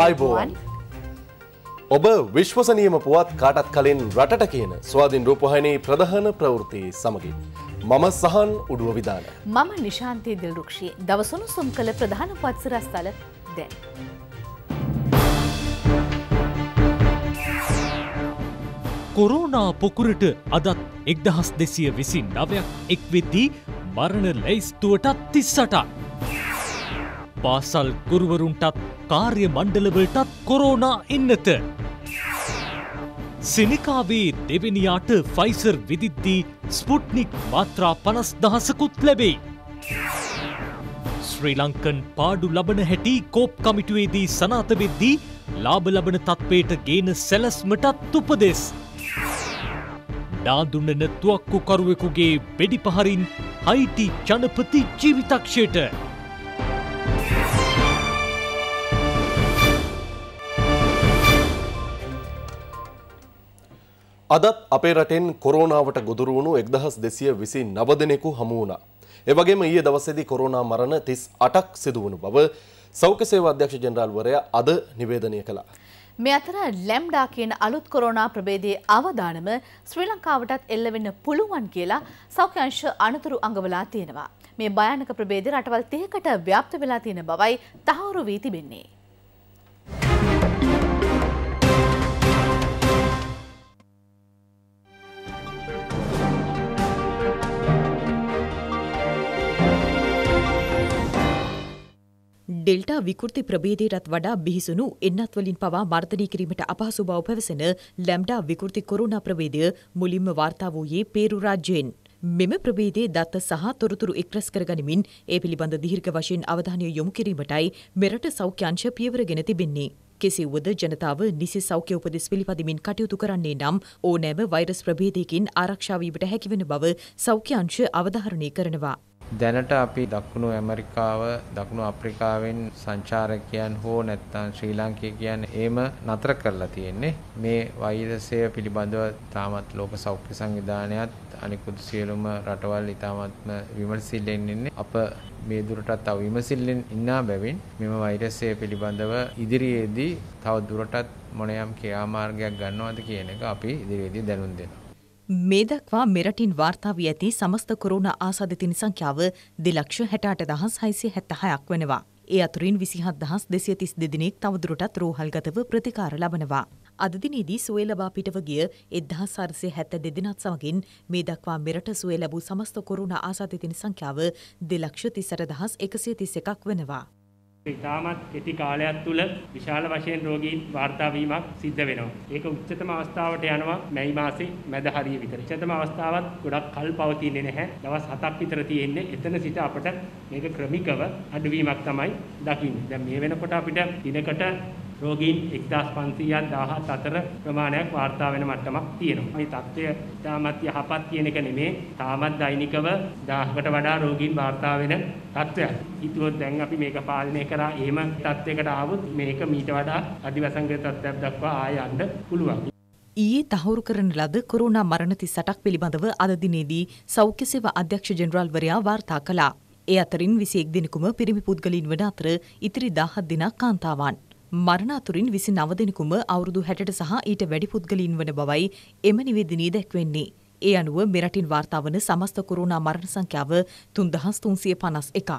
අයිබෝවන් ඔබ විශ්වසනීයම පුවත් කාටත් කලින් රටට කියන ස්වාධින් රූපහයනී ප්‍රධාන ප්‍රවෘති සමගින්. මම සහන් උඩුව විධාන. මම නිශාන්තය දිල්රුක්ෂී දවසුණු සුම් කළ ප්‍රධාන පත්සිරස්ථල දැන්. කොරෝනා පොකුරට අදත් එක්දහස් දෙසිය විසින් නවයක් එක්වෙද්දී මරණ ලැයිස්තුවටත් තිස්සටක්. පාසල් ගුරුවරුන්ටත් කාර්ය මණ්ඩලවලටත් කොරෝනා එන්නත. සිනිකාවේ දෙවනියාට ෆයිසර් විදිද්දී ස්පුට්නික් මාත්‍රා පනස් දහසකුත් ලැබේ. ශ්‍රී ලංකන් පාඩු ලබන හැටි කෝප් කමිටුවේදී සනාතවෙද්දී ලාබ ලබන තත්වයට ගේන සැලස්මටත් උපදෙස්. නාදුන්න නැත්තුවක්කු කරුවෙකුගේ බෙඩි පහරින් හයිටි ජනපති ජීවිතක්ෂයට. අදත් අපේ රටෙන් කොරෝනාවට ගොදුරු වුණු එක්දහස් දෙසිය විසි නවදනෙකු හමුවුණා. එවගේම ඊය දවසේදී කොරෝනා මරණ තිස් අටක් සිදුවුණු බව සෞඛ්‍ය සේවා අධ්‍යක්ෂ ජෙනරාල්වරයා අද නිවේදනය කළා. මේ අතර ලැම්ඩා කියන අලුත් කොරෝනා ප්‍රභේදයේ අවදානම ශ්‍රී ලංකාවටත් එල්ලවෙන්න පුළුවන් කියලා සෞඛ්‍ය අංශ අනතුරු අඟවලා තියෙනවා. මේ භයානක ප්‍රභේදය රටවල් 30කට ව්‍යාප්ත වෙලා තියෙන බවයි තහවුරු වී තිබෙන්නේ. ඩෙල්ටා විකෘති ප්‍රභේදයටත් වඩා බිහිසුණු එන්නත් වලින් පවා මර්ධනය කිරීමට අපහසු බව පැවසෙන ලැම්ඩා විකෘති කොරුණා ප්‍රභේදය මුලින්ම වාර්තා වූයේ පේරු රාජ්‍යයෙන්. මෙම ප්‍රවේදේ දත්ත සහ තොරතුරු එක්රැස් කරගනිමින් ඒ පිළිබඳ දීර්ඝ වශයෙන් අවධානය යොමු කිරීමටයි මෙරට සෞඛ්‍යංශ පියවරගෙන තිබෙන්නේ. කෙසේවුවද ජනතාව නිසි සෞඛ්‍ය උපදෙස් පිළිපදිමින් කටයුතු කරන්නේ නම් ඕනෑම වෛරස් ප්‍රභේදයකින් ආරක්ෂා වීමට හැකිවන බව සෞඛ්‍යංශ අවධාරණය කරනවා. දැනට අපි දකුණු ඇමරිකාව දකුණු අප්‍රිකාවෙන් සංචාරකයන් හෝ නැත්නම් ශ්‍රී ලාංකික කියන්නේ ඒම නතර කරලා තියෙන්නේ මේ වෛරසය පිළිබඳව තාමත් ලෝක සෞඛ්‍ය සංවිධානයත් අනිකුත් සියලුම රටවල් ඉතාමත්ම විමර්ශිල්ලෙන් ඉන්නේ අප මේ දුරටත් තව විමසිල්ලෙන් ඉන්නා බැවින් මෙම වෛරසය පිළිබඳව ඉදිරියේදී තව දුරටත් මොනයම් ක්‍රියාමාර්ගයක් ගන්නවද කියන එක අපි ඉදිරියේදී දැනුම් දෙනවා මේ දක්වා මෙරටින් වාර්තා වී ඇති සමස්ත කොරෝනා ආසාදිතින් සංඛ්‍යාව දෙලක්ෂ හැටාට දහස් හයිසිය හැත්තහයක් වෙනවා. ඒ අතුරින් විසිහත් දහස් දෙසිය තිස් දෙදිනෙක් තවදුරටත් රෝහල්ගතව ප්‍රතිකාර ලබනවා. අදදිනේදී සුවේ ලබා පිටව ගිය එදහස් අරසය හැත්ත දෙදිනත් සමගින් මේ දක්වා මෙරට සුවේ ලැබූ සමස්ත කොරුණ ආසාතිතින සංඛ්‍යාව දෙලක්ෂ තිසර දහස් එකසිය තිස් එකක් වෙනවා. ඉතාමත් කෙටි කාලයක් තුළ විශාල වශයෙන් රෝගීන් වාර්තා වීමක් සිද්ධ වෙනවා. ඒක උච්චතම අවස්ථාවට යනවා මැයි මාසේ මැද හරිය විතර. උච්චතම අවස්ථාවත් ගොඩක් කල් පවතින්නේ නැහැ. දවස් 7ක් විතර තියෙන්නේ. එතන සිට අපට මේක ක්‍රමිකව අඩුවීමක් තමයි දකින්නේ. දැන් මේ වෙනකොට අපිට දිනකට රෝගීන් 1500න් 1700 අතර ප්‍රමාණයක් වාර්තා වෙන මට්ටමක් තියෙනවා. මේ தත්ත්වය තාමත් යහපත් කියන එක නෙමේ. තාමත් දෛනිකව 1000කට වඩා රෝගීන් වාර්තා වෙන තත්ත්වයක්. හිතුවොත් දැන් අපි මේක පාලනය කරා එහෙම තත්ත්වයකට ආවොත් මේක මීට වඩා අධිවසංගත තත්ත්වයක් දක්වා ආය යන්න පුළුවන්. ඊයේ තහවුරු කරන ලද කොරෝනා මරණ 38ක් පිළිබඳව අද දිනේදී සෞඛ්‍ය සේවා අධ්‍යක්ෂ ජෙනරාල්වරයා වාර්තා කළා. ඒ අතරින් 21 දිනකුම පිරිමි පුද්ගලින් වන අතර ඉතිරි 1000 දෙනා කාන්තාවන්. මරණ අතුරින් 29 දෙනෙකුම අවුරුදු 60ට සහ ඊට වැඩි පුද්ගලයින් වන බවයි එම නිවේදනයේ දැක්වෙන්නේ. ඒ අනුව මෙරටින් වාර්තාවන සමස්ත කොරෝනා මරණ සංඛ්‍යාව 3351ක්.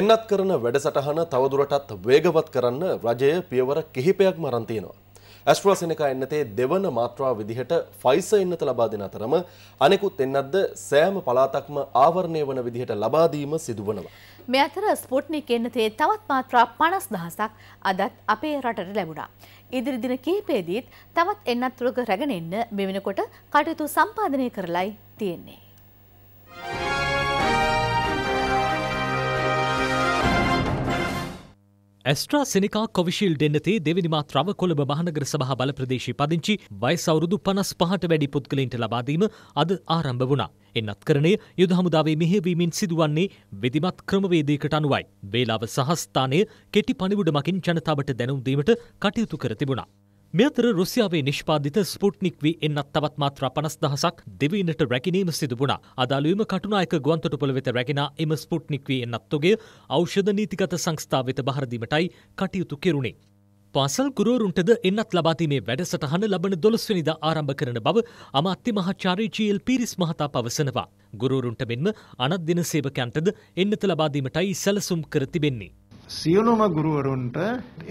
එන්නත් කරන වැඩසටහන තවදුරටත් වේගවත් කරන්න රජය පියවර කිහිපයක්ම අරන් තියෙනවා. ඇස්ට්‍රාසෙනකා එන්නතේ දෙවන මාත්‍රා විදිහට ෆයිසර් එන්නත ලබා දෙන අතරම අනෙකුත් එන්නත්ද සෑම පළාතක්ම ආවරණය වන විදිහට ලබා දීම සිදු වෙනවා. මේ අතර ස්පුට්නික් එන්නතේ තවත් මාත්‍රා 50000ක් අදත් අපේ රටට ලැබුණා. ඉදිරි දින කිහිපෙදීත් තවත් එන්නත් තුලක රැගෙන එන්න මෙවනකොට කටයුතු සම්පාදනය කරලයි තියෙන්නේ. ඇස්ට්‍රා සිනිකා කොවිශිල් දෙන්නතේ දෙවිනි මාත්‍රාව කොළඹ මහනගර සභහ බල ප්‍රදේශී පදිංචි වයස අවුරුදු පනස් පහට වැඩි පුද්ගලයින්ට ලබාදීම අද ආරම්භ වුණා. එන්නත් කරණය යුද හමුදාවේ මෙහෙවීමින් සිදුවන්නේ වෙදිමත් ක්‍රමවේදයකට අනුවයි. වේලාව සහස්ථානය කෙටි පනිවුඩ මකින් ජනතාවට දැනුම්දීමට කටයුතු කර තිබුණා. මේ අතර රුසියාවේ නිෂ්පාදිත ස්පුට්නික් වී එන්නත් තවත් මාත්‍රා 50000ක් දෙවීනට රැකිනීම සිදු වුණා. අදාළ වීම කටුනායක ගුවන්තොටුපළ වෙත රැගෙන එම ස්පුට්නික් වී එන්නත් ඔගේ ඖෂධ නීතිගත සංස්ථාව වෙත බහර දීමටයි කටයුතු කෙරුණේ. පාසල් ගුරුවරුන්ටද එන්නත් ලබාදීමේ වැඩසටහන ලබන දොළොස්වනිදා ආරම්භ කරන බව අමාත්‍ය මහාචාර්ය ජීල් පිරිස් මහතා පවසනවා. ගුරුවරුන්ට මෙන්ම අනත් දින සේවකයන්ටද එන්නත ලබාදීමටයි සැලසුම් කර තිබෙන්නේ. සියලුම ගුරුවරුන්ට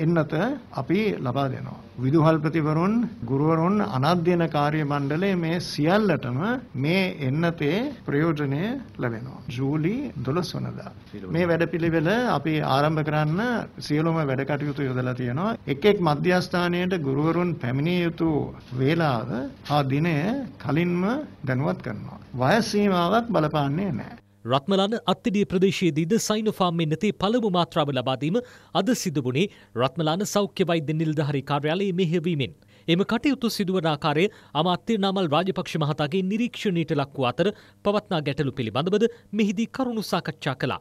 එන්නත අපි ලබා දෙනවා. විදුහල්පතිවරුන් ගුරුවරුන් අනධ්‍යන කාර්ය මණ්ඩලයේ මේ සියල්ලටම මේ එන්නතේ ප්‍රයෝජනය ලැබෙනවා. ජූලි 12 වෙනිදා. මේ වැඩපිළිවෙල අපි ආරම්භ කරන්න සියලුම වැඩ කටයුතු යොදලා තියෙනවා. එක් එක් මධ්‍යස්ථානයේට ගුරුවරුන් පැමිණිය යුතු වේලාව හා දිනය කලින්ම දැනුවත් කරනවා. වයස් සීමාවක් බලපාන්නේ නැහැ. රත්මලාන අත්තිඩිය ප්‍රදේශයේදීද සයිනොෆාම් මෙන්නතේ පළමු මාත්‍රාව ලබාදීම අද සිදුවුණේ රත්මලාන සෞඛ්‍ය වෛද්‍ය නිලධාරී කාර්යාලයේ මෙහෙවීමෙන්. එම කටයුතු සිදුවන ආකාරය අමාත්‍ය නාමල් රාජපක්ෂ මහතාගේ නිරීක්ෂණයට ලක් වූ අතර පවත්නා ගැටලු පිළිබඳවද මෙහිදී කරුණු සාකච්ඡා කළා.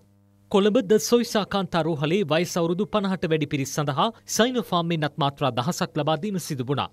කොළඹ ද සොයිසා කාන්තාරෝහලේ වයස් අවුරුදු 50ට වැඩි පිරිස් සඳහා සයිනොෆාම් මෙන්නත් මාත්‍රා දහසක් ලබා දීම සිදු වුණා.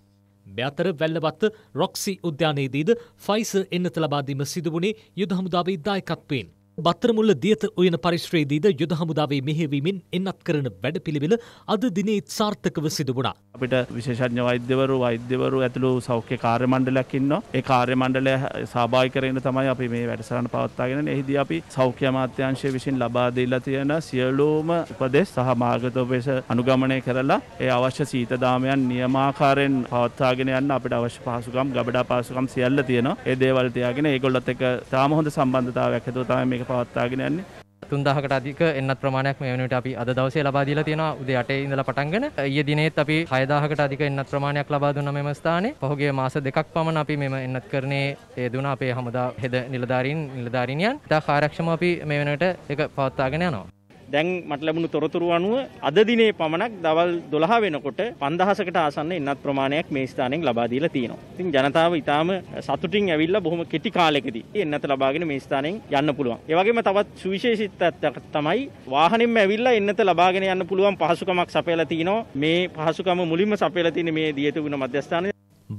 මෙතර වැල්ලවත්ත රොක්සි උද්‍යානයේදීද ෆයිස එන්නත ලබා දීම සිදු වුණේ යුද හමුදාවේ දායකත්වයෙන්. බත්තරමුල්ල දියත උයන පරිශ්‍රයේදීද යුද හමුදාවේ මෙහෙවීමෙන් එන්නත් කරන වැඩපිළිවෙල අද දිනේ සාර්ථකව සිදු වුණා. අපිට විශේෂඥ වෛද්‍යවරු වෛද්‍යවරු ඇතුළු සෞඛ්‍ය කාර්ය මණ්ඩලයක් ඉන්නවා. ඒ කාර්ය මණ්ඩලය සහභාගී කරගෙන තමයි අපි මේ වැඩසටහන පවත්වාගෙන යන්නේ. එහිදී අපි සෞඛ්‍ය අමාත්‍යාංශය විසින් ලබා දීලා තියෙන සියලුම උපදෙස් සහ මාර්ගෝපදේශ අනුගමනය කරලා ඒ අවශ්‍ය සීත දාමයන් නියමාකාරයෙන් පවත්වාගෙන යන්න අපිට අවශ්‍ය පහසුකම්, ගබඩා පහසුකම් සියල්ල තියෙනවා. ඒ දේවල් තියාගෙන ඒගොල්ලොත් එක්ක තාම හොඳ සම්බන්ධතාවයක් හදුවා තමයි මේක පවත්වාගෙන යන්නේ. 3000කට අධික එන්නත් ප්‍රමාණයක් මේ වෙනුවට අපි අද දවසේ ලබා දීලා තියෙනවා උදේ 8 ඉඳලා පටන්ගෙන ඊයේ දිනේත් අපි 6000කට අධික එන්නත් ප්‍රමාණයක් ලබා දුන්නා මෙම ස්ථානයේ පහුගිය මාස දෙකක් පමණ අපි මෙම එන්නත් කරණේ යෙදුණා අපේ හමුදා හෙද නිලධාරීන් නිලධාරිනියන් ඉතා කාර්යක්ෂමව අපි මේ වෙනුවට ඒක පවත්වාගෙන යනවා දැන් මට ලැබුණු තොරතුරු අනුව අද දිනේ පමණක් දවල් 12 වෙනකොට 5000කට ආසන්න එන්නත් ප්‍රමාණයක් මේ ස්ථානයෙන් ලබා දීලා තියෙනවා. ඉතින් ජනතාව ඊටාම සතුටින් ඇවිල්ලා බොහොම කෙටි කාලයකදී එන්නත් ලබාගෙන මේ ස්ථානයෙන් යන්න පුළුවන්. ඒ වගේම තවත් සුවිශේෂීත්වයක් තමයි වාහනෙම ඇවිල්ලා එන්නත් ලබාගෙන යන්න පුළුවන් පහසුකමක් සපයලා තිනවා. මේ පහසුකම මුලින්ම සපයලා තියෙන මේ දියතුගුණ මධ්‍යස්ථානයේ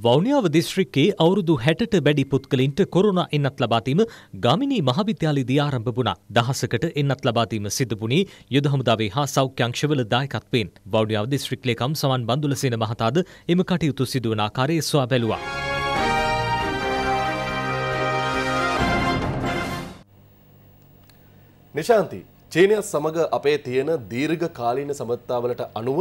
වෞනියාව දිස්ශ්‍රික්කේ අවුරුදු හැටට වැඩි පුද්ගලින්ට කොරුණ එන්නත් ලබාතීම ගමිනී මහවිද්‍යාලයේදී ආරම්භ වුණා. දහසකට එන්නත් ලබාතීම සිද්ධ වුණේ යුද හමුදාවේ හා සෞඛ්‍යංශවල දායකත්වයෙන්. වෞනියාව දිස්ත්‍රික් ලේකම් සමන් බන්දුලසේන මහතාද එම කටයුතු සිදුවන ආකාරය සොයා බැලුවා. නිශාන්ති චීනය සමඟ අපේ තියෙන දීර්ඝ කාලීන සමත්තාවලට අනුව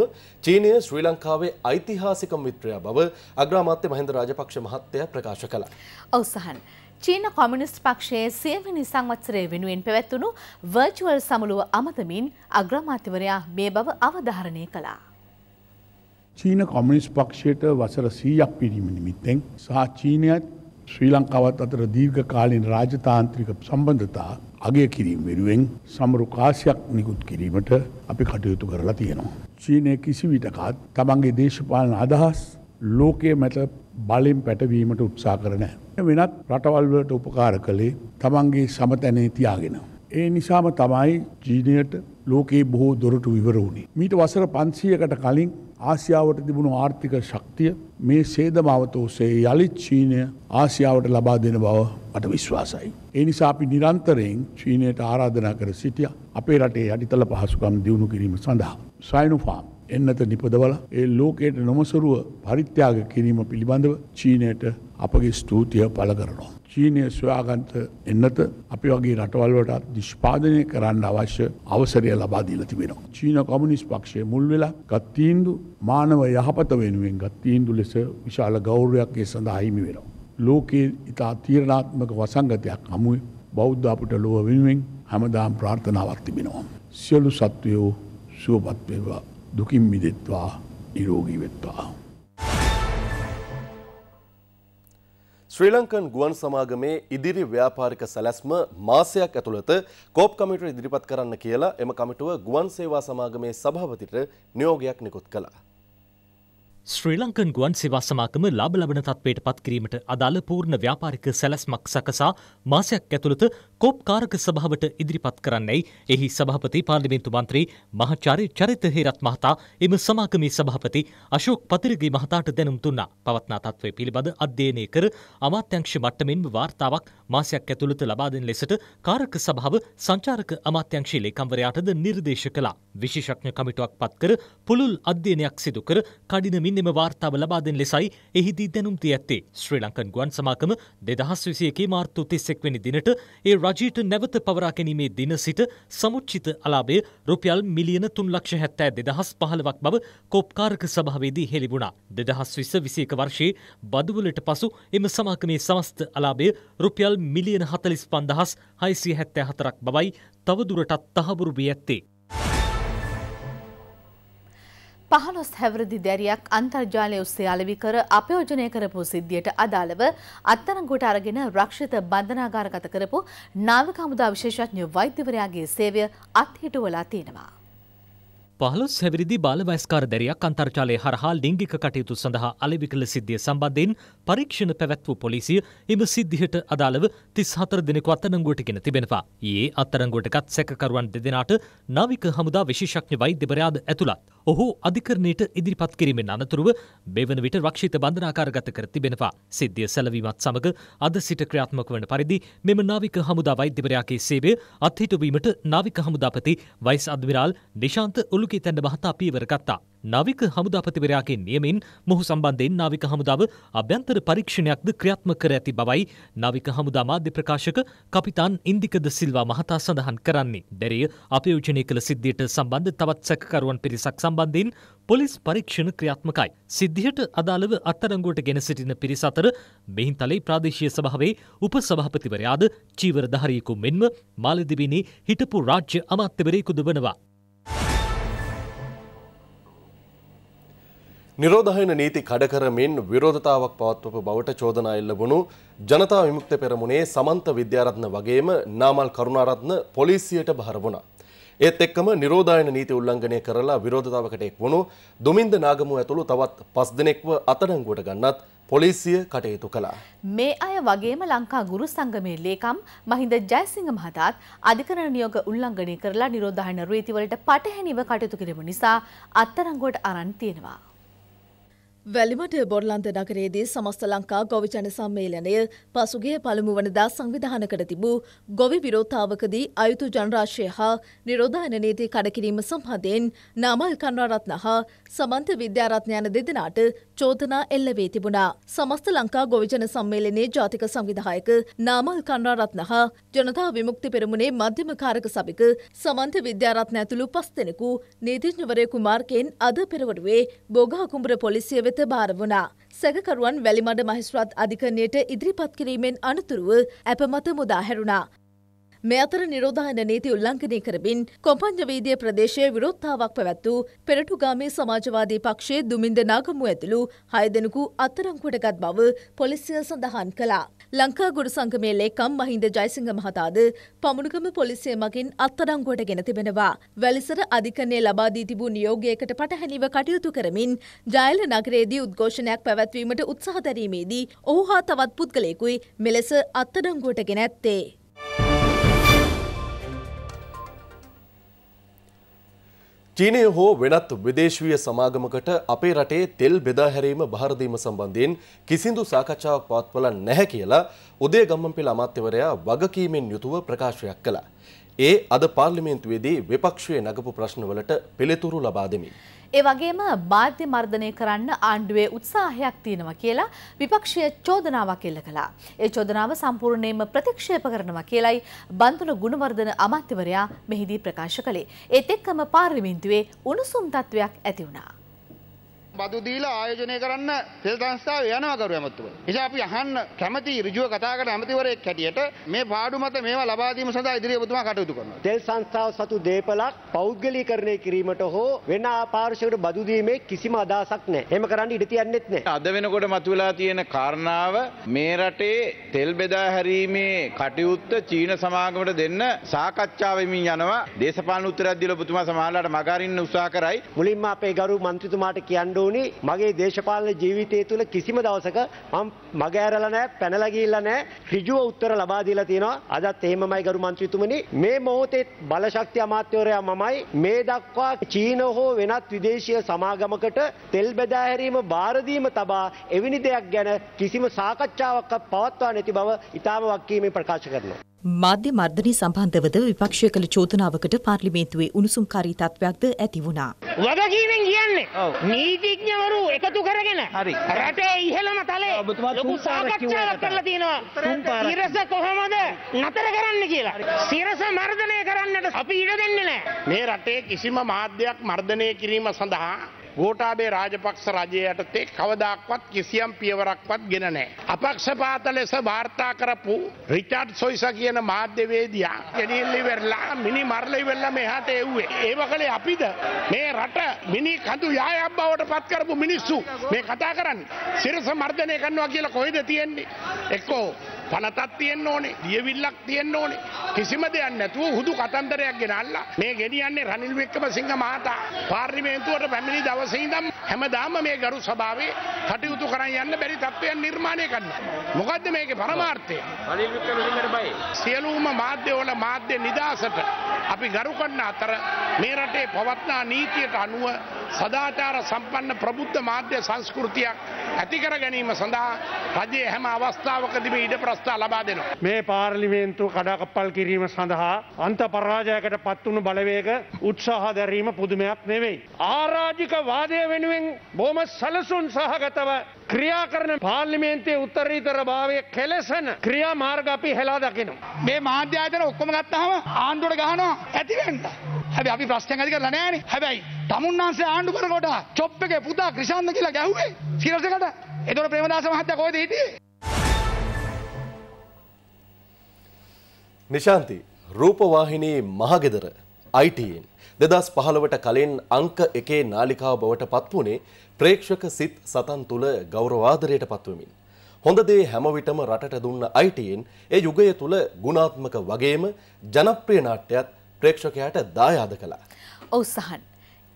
චීනය ශ්‍රී ලංකාවේ ඓතිහාසික මිත්‍රයා බව අග්‍රාමාත්‍ය මහින්ද රාජපක්ෂ මහත්තයා ප්‍රකාශ කළා. අවසහන් චීන කොමියුනිස්ට් පක්ෂයේ සියවෙනි සංවත්සරය වෙනුවෙන් පැවැත්වුණු වර්චුවල් සමුළුව අමතමින් අග්‍රාමාත්‍යවරයා මේ බව අවධාරණය කළා. චීන කොමිනිස් පක්ෂයට වසර සීයක් පිරීම නිමිත්තෙන් සහ චීනයත් ශ්‍රී ලංකාවත් අතර දීර්ඝ කාලීන රාජතාන්ත්‍රික සම්බන්ධතා අගේ කිරීම වෙනුවෙන් සමරු කාසියක් නිකුත් කිරීමට අපි කටයුතු කරලා තියෙනවා. චීනය කිසිවිටකත් තමන්ගේ දේශපාලන අදහස් ලෝකයේ මැත බලෙන් පැටවීමට උත්සා කරන. වෙනත් රටවල්වලට උපකාර කළේ තමන්ගේ සමතැනේ තියාගෙන. ඒ නිසාම තමයි ජීනයට ලෝකයේ බොහෝ දොරටු විවර වුණේ. මීට වසර 500කට කලින් ආසියාවට තිබුණු ආර්ථික ශක්තිය මේ සේදමාවත ඔස්සේ යලිත් චීනය ආසියාවට ලබා දෙන බව මට විශ්වාසයි. ඒ නිසා අපි නිරන්තරයෙන් චීනයට ආරාධනා කර සිටියා අපේ රටේ යටිතල පහසුකම් දියුණු කිරීම සඳහා. සයිනුෆාම් එන්නත නිපදවල ඒ ලෝකයට නොමසරුව පරිත්‍යාග කිරීම පිළිබඳව චීනයට අපගේ ස්තුතිය පළ කරනවා. චීනය ස්වයාගන්ත එන්නත අපි වගේ රටවල්වටත් නිෂ්පාදනය කරන්න අවශ්‍ය අවසරය ලබාදීල තිබෙනවා. චීන කොමනිස් පක්ෂය මුල් වෙලා ගත්තීන්දු මානව යහපත වෙනුවෙන් ගත්තීන්දු ලෙස විශාල ගෞරයක් ඒ සඳහා හිමි වෙනවා. ලෝකයේ ඉතා තීරණාත්මක වසංගතයක් හමුවේ බෞද්ධ අපට ලොව වෙනුවෙන් හැමදාම් ප්‍රාර්ථනාවක් තිබෙනවා. සියලු සත්වයෝ සුවපත් වේවා දුකින් මිදෙත්වා නිරෝගී වෙත්වා. ශ්‍රී ලංකන් ගුවන් සමාගමේ ඉදිරි ව්‍යාපාරික සැලැස්ම මාසයක් ඇතුළත කෝප් කමිටුව ඉදිරිපත් කරන්න කියලා එම කමිටුව ගුවන් සේවා සමාගමේ සභාවතිට නියෝගයක් නිකුත් කළා. ශ්‍රී ලංකන් ගුවන් සේවා සමාගම ලාබ ලබන තත්වයට පත්කිරීමට අදාළ පූර්ණ ව්‍යාපාරික සැලැස්මක් සකසා මාසයක් ඇතුළත කෝප් කාරක සභාවට ඉදිරිපත් කරන්නයි එහි සභාපති පාර්ලිමේන්තු මන්ත්‍රී මහාචාර්ය චරිත හේරත් මහතා එම සමාගමේ සභාපති අශෝක් පතිරගේ මහතාට දැනුම් දුන්නා. පවත්නා තත්ත්වය පිළිබඳ අධ්‍යයනය කර අමාත්‍යංශ මට්ටමින්ම වාර්තාවක් මාසයක් ඇතුළත ලබා දෙන ලෙසට කාරක සභාව සංචාරක අමාත්‍යංශයේ ලේකම්වරයාටද නිර්දේශ කළා. විශේෂඥ කමිටුවක් පත් කර පුළුල් අධ්‍යයනයක් සිදු කර කඩිනමින් මෙම වාර්තාව ලබාදෙන් ලෙසයි එහිදී දැනුම්ති ඇත්තේ ශ්‍රී ලංකන් ගුවන් සමාකම දෙදහස් විසියකේ මාර්තු තිස්සෙක්වැනි දිනට ඒ රජීට නැවත පවරා ගැනීමේ දින සිට සමුච්චිත අලාභය රුපියල් මිලියන තුන් ලක්ෂ හැත්තෑ දෙදහස් පහළවක් බව කොප්කාරක සභාවේදී හෙළිබුණා දෙදහස් විස විසියක වර්ෂයේ බදුවලට පසු එම සමාකමේ සමස්ත අලාභය රුපියල් මිලියන හතලිස් පන්දහස් හයිසිය හැත්තෑ හතරක් බවයි තවදුරටත් තහවුරු වී ඇත්තේ පහළොස් හැවරදි දැරියක් අන්තර්ජාලය ඔස්සේ අලවි කර අපයෝජනය කරපු සිද්ධියට අදාළව අත්තරංගුවට අරගෙන රක්ෂිත බන්ධනාගාරගත කරපු නාවික හමුදා විශේෂඥ වෛද්‍යවරයාගේ සේවය අත්හිටුවලා තියෙනවා. පහළොස් හැවිරිදි බාල වයස්කාර දැරියක් අන්තර්ජාලය හරහා ලිංගික කටයුතු සඳහා අලෙවි කළ සිද්ධිය සම්බන්ධයෙන් පරීක්ෂණ පැවැත්වූ පොලිසිය එම සිද්ධියට අදාළව තිස් හතර දෙනෙකු අත්තරංගුවට ගෙන තිබෙනවා. ඒ අත්තරංගුවටගත් සැකකරුවන් දෙදෙනාට නාවික හමුදා විශේෂඥ වෛද්‍යවරයාද ඇතුළත්. ඔහු අධිකරණයට ඉදිරිපත් කිරීමෙන් අනතුරුව මෙවන විට රක්ෂිත බන්ධනාකාරගත කර තිබෙනවා. සිද්ධිය සැලවීමත් සමග අද සිට ක්‍රියාත්මක වන පරිදි මෙම නාවික හමුදා වෛද්‍යවරයාගේ සේවය අත්හිටුවීමට නාවික හමුදාපති වයිස් අද්විරාල් නිශාන්ත උළු මුළුකිතැන්න මහතා පීවර ගත්තා. නාවික හමුදාපතිවරයාගේ නියමින් මොහු සම්බන්ධයෙන් නාවික හමුදාව අභ්‍යන්තර පරීක්ෂණයක්ද ක්‍රියාත්මක කර ඇති බවයි නාවික හමුදා මාධ්‍ය ප්‍රකාශක කපිතාන් ඉන්දිකද සිල්වා මහතා සඳහන් කරන්නේ. දැරිය අපයෝජනය කළ සිද්ධියට සම්බන්ධ තවත් සැකකරුවන් පිරිසක් සම්බන්ධයෙන් පොලිස් පරීක්ෂණ ක්‍රියාත්මකයි. සිද්ධියට අදාළව අත්තරංගුවට ගෙන සිටින පිරිස අතර මෙහින්තලේ ප්‍රාදේශීය සභාවේ උපසභාපතිවරයාද චීවරධාරියෙකු මෙන්ම මාලදිවයිනේ හිටපු රාජ්‍ය අමාත්‍යවරයෙකුද වනවා. නිරෝධහයන නීති කඩකරමින් විරෝධතාවක් පවත්වපු බවට චෝදනා එල්ලබුණු ජනතා විමුක්ත පෙරමුණේ සමන්ත විද්‍යාරත්න වගේම නාමල් කරුණාරත්න පොලිසියට බහර වුණා. ඒත් එක්කම නිරෝධායන නීති උල්ලංඝනය කරලා විරෝධතාවකට එක් වුණු දුමින්ද නාගමුව ඇතුළු තවත් පස් දෙනෙක්ව අතඩංගුවට ගන්නත් පොලිසිය කටයුතු කළා. මේ අය වගේම ලංකා ගුරු සංගමේ ලේකම් මහින්ද ජයසිංහ මහතාත් අධිකරණ නියෝග උල්ලංඝනය කරලා නිරෝධායන රීතිවලට පටහැනිව කටයුතු කිරීම නිසා අත්තරංගුවට අරන් තියෙනවා. වැලිමට බොඩ්ලන්ත නගරයේදී සමස්ත ලංකා ගොවි ජන සම්මේලනය පසුගිය පළමු වනදා සංවිධාන කර තිබූ ගොවි විරෝධතාවකදී අයුතු ජනරාශය හා නිරෝධායන නීති කඩකිරීම සම්බන්ධයෙන් නාමල් කන්වරත්න හා සමන්ත විද්‍යාරත්න යන දෙදෙනාට චෝදනා එල්ල වී තිබුණා. සමස්ත ලංකා ගොවි ජන සම්මේලනයේ ජාතික සංවිධායක නාමල් කන්වරත්න හා ජනතා විමුක්ති පෙරමුණේ මධ්‍යම කාරක සභික සමන්ත විද්‍යාරත්න ඇතුළු පස් දෙනෙකු නීතිඥවරයෙකු මාර්කයෙන් අද පෙරවඩුවේ බෝගහ කුඹර පොලිසිය වෙත වෙත භාර වුණා. සැකකරුවන් වැලිමඩ මහිස්ත්‍රාත් අධිකරණයට ඉදිරිපත් කිරීමෙන් අනතුරුව ඇප මත මුදා හැරුණා. මේ අතර නිරෝධායන නීති උල්ලංඝනය කරමින් කොම්පඤ්ඤවේදී ප්‍රදේශයේ විරෝධතාවක් පැවැත් වූ පෙරටුගාමේ සමාජවාදී පක්ෂයේ දුමින්ද නාගමු ඇතුළු 6 දෙනෙකු අත්අඩංගුවටගත් බව පොලිසිය සඳහන් කළා. ලංකා ගුරු සංගමේ ලේකම් මහින්ද ජයසිංහ මහතාද පමුණුගම පොලිසිය මගින් අත්අඩංගුවටගෙන තිබෙනවා. වැලිසර අධිකරණයේ ලබා දී තිබූ නියෝගයකට පටහැනිව කටයුතු කරමින් ජයල නගරයේදී උද්ඝෝෂණයක් පැවැත්වීමට උත්සාහ දැරීමේදී ඔහු හා තවත් පුද්ගලයෙකුයි මෙලෙස අත්අඩංගුවටගෙන ඇත්තේ. චීනය හෝ වෙනත් විදේශීය සමාගමකට අපේ රටේ තෙල් බෙදාහැරීම භාරදීම සම්බන්ධයෙන් කිසිදු සාකච්ඡාවක් පවත්වල නැහැ කියලා උදේ ගම්මන්පිල අමාත්‍යවරයා වගකීමෙන් යුතුව ප්‍රකාශයක් කළා. ඒ අද පාර්ලිමේන්තුවේදී විපක්ෂයේ නගපු ප්‍රශ්නවලට පිළිතුරු ලබා දෙමින්. ඒ වගේම බාධ්‍ය මර්ධනය කරන්න ආණ්ඩුවේ උත්සාහයක් තියෙනවා කියලා විපක්ෂය චෝදනාවක් එල්ල කළා. ඒ චෝදනාව සම්පූර්ණයෙන්ම ප්‍රතික්ෂේප කරනවා කියලයි බන්තුල ගුණවර්ධන අමාත්‍යවරයා මෙහිදී ප්‍රකාශ කළේ. ඒත් එක්කම පාර්ලිමේන්තුවේ උණුසුම් තත්ත්වයක් ඇති වුණා. බදු දීලා ආයෝජනය කරන්න තෙල් සංස්ථාව යනවා කරු ඇමතුව. එනිසා අපි අහන්න කැමති ඍජුව කතා කරන ඇමතිවරයෙක් හැටියට මේ පාඩු මත මේවා ලබා දීම සඳහා ඉදිරියේ ඔබතුමා කටයුතු කරනවා. තෙල් සංස්ථාව සතු දේපලක් පෞද්ගලීකරණය කිරීමට හෝ වෙන ආපාර්ශවයකට බදු දීමේ කිසිම අදහසක් නැහැ. එහෙම කරන්න ඉඩ තියන්නෙත් නැහැ. අද වෙනකොට මතුවලා තියෙන කාරණාව මේ රටේ තෙල් බෙදා හැරීමේ කටයුත්ත චීන සමාගමට දෙන්න සාකච්ඡාවමින් යනවා. දේශපාලන උත්තරයක් දීලා ඔබතුමා සමහරවිට මගහරින්න උත්සාහ කරයි. මුලින්ම අපේ ගරු මන්ත්‍රීතුමාට කියන්න වුණේ මගේ දේශපාලන ජීවිතය තුළ කිසිම දවසක මම මග ඇරලා නැහැ, පැනලා ගිහිල්ලා නැහැ. ඍජුව උත්තර ලබා දීලා තියෙනවා. අදත් එහෙමමයි ගරු මන්ත්‍රීතුමනි. මේ මොහොතේ බලශක්ති අමාත්‍යවරයා මමයි මේ දක්වා චීන හෝ වෙනත් විදේශීය සමාගමකට තෙල් බෙදා හැරීම බාර දීම තබා එවැනි දෙයක් ගැන කිසිම සාකච්ඡාවක් පවත්වා නැති බව ඊටාම වක්කීමෙන් ප්‍රකාශ කරනවා. මාධ්‍ය මර්ධනය සම්බන්ධවද විපක්ෂය කළ චෝදනාවකට පාර්ලිමේන්තුවේ උණුසුම්කාරී තත්ත්වයක්ද ඇති වුණා. වගකීමෙන් කියන්නේ නීතිඥවරු එකතු කරගෙන රටේ ඉහළම තලයේ ලොකු සාකච්ඡාවක් කරලා තියෙනවා. සිරස කොහොමද නතර කරන්න කියලා. සිරස මර්ධනය කරන්නට අපි ඉඩ දෙන්නේ නැහැ. මේ රටේ කිසිම මාධ්‍යයක් මර්ධනය කිරීම සඳහා ගෝටාබේ රාජපක්ෂ රජය යටතේ කවදක්වත් කිසියම් පියවරක්වත් ගෙන නෑ. අපක්ෂපාත ලෙස වාර්තා කරපු රිචාඩ් සොයිස කියන මාධ්‍යවේදයා ගෙනිල්ලි වෙරලා මිනි මරලයි වෙල්ල මෙහට එව්වේ. ඒව කළේ අපිද මේ රට මිනි කඳු යායක් බවට පත් කරපු මිනිස්සු මේ කතා කරන්න සිරස මර්ධනය කන්නවා කියලා කොහෙද තියෙන්නේ. එක්කෝ පනතත් තියෙන්න ඕනේ දියවිල්ලක් තියෙන්න ඕනේ කිසිම දෙයක් නැතුව හුදු කතන්දරයක් ගෙනල්ලා මේ ගෙනියන්නේ රනිල් වික්‍රමසිංහ මහතා පාර්ලිමේන්තුවට පැමිණි දවසේ ඉඳන් හැමදාම මේ ගරු සභාවේ කටයුතු කරන් යන්න බැරි තත්ත්වයන් නිර්මාණය කරන්න මොකද්ද මේකේ පරමාර්ථය රනිල් වික්‍රමසිංහට බයි සියලුම මාධ්‍යවල මාධ්‍ය නිදාසට අපි ගරු කරන අතර මේ රටේ පවත්නා නීතියට අනුව සදාචාර සම්පන්න ප්‍රබුද්ධ මාධ්‍ය සංස්කෘතියක් ඇතිකර ගැනීම සඳහා රජයේ හැම අවස්ථාවකදීම ඉඩ ප්‍රස්ථා ලබා දෙනවා. මේ පාර්ලිමේන්තු කඩාකප්පල් කිරීම සඳහා අන්ත පරාජයකට පත්වුණු බලවේග උත්සාහ දැරීම පුදුමයක් නෙවෙයි. ආරාජික වාදය වෙනුවෙන් බොහොම සලසුන් සහගතව ක්‍රියා කරන පාර්ලිමේන්තයේ උත්තරීතර භාවය කෙලසන ක්‍රියා මාර්ග අපි හෙලා දකිනවා. මේ මාධ්‍ය ආයතන ඔක්කොම ගත්තාම ආණ්ඩුවට ගහනවා ඇතිවෙන්න. හැබැයි අපි ප්‍රශ්නයක් ඇති කරලා නැහැ නේ. හැබැයි තමුන්නාන්සේ ආණ්ඩුකරකොට චොප් එක පුතා ක්‍රිෂාන්ද කියලා ගැහුවේ සිරසකට එතොට ප්‍රේමදාස මහත්ත කොයිද හිටියේ නිශාන්ති රූපවාහිනී මහගෙදර අයිටයෙන් දෙදස් පහළවට කලින් අංක එකේ නාලිකාව බවට පත්වුණේ ප්‍රේක්ෂක සිත් සතන් තුළ ගෞරවාදරයට පත්වමින්. හොඳදේ හැමවිටම රටට දුන්න අයිටයෙන් ඒ යුගය තුළ ගුණාත්මක වගේම ජනප්‍රිය නාට්‍යත් ප්‍රේක්ෂකයට දායාද කළා. ඔවසහන්.